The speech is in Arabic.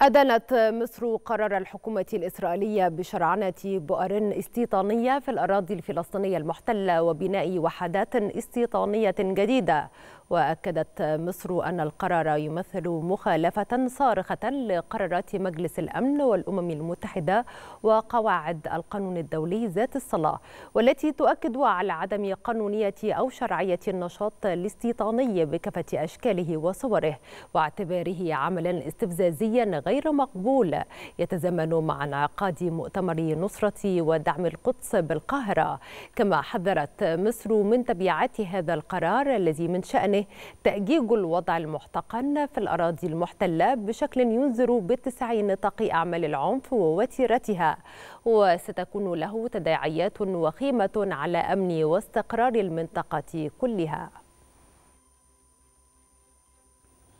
أدانت مصر قرار الحكومة الإسرائيلية بشرعنة بؤر استيطانية في الأراضي الفلسطينية المحتلة وبناء وحدات استيطانية جديدة وأكدت مصر أن القرار يمثل مخالفة صارخة لقرارات مجلس الأمن والأمم المتحدة وقواعد القانون الدولي ذات الصلاة والتي تؤكد على عدم قانونية أو شرعية النشاط الاستيطاني بكافة أشكاله وصوره واعتباره عملا استفزازيا غير مقبول يتزامن مع انعقاد مؤتمر نصرة ودعم القدس بالقاهرة كما حذرت مصر من تبعات هذا القرار الذي من شأنه شأنه تأجيج الوضع المحتقن في الأراضي المحتلة بشكل ينذر باتساع نطاق أعمال العنف ووتيرتها وستكون له تداعيات وخيمة على أمن واستقرار المنطقة كلها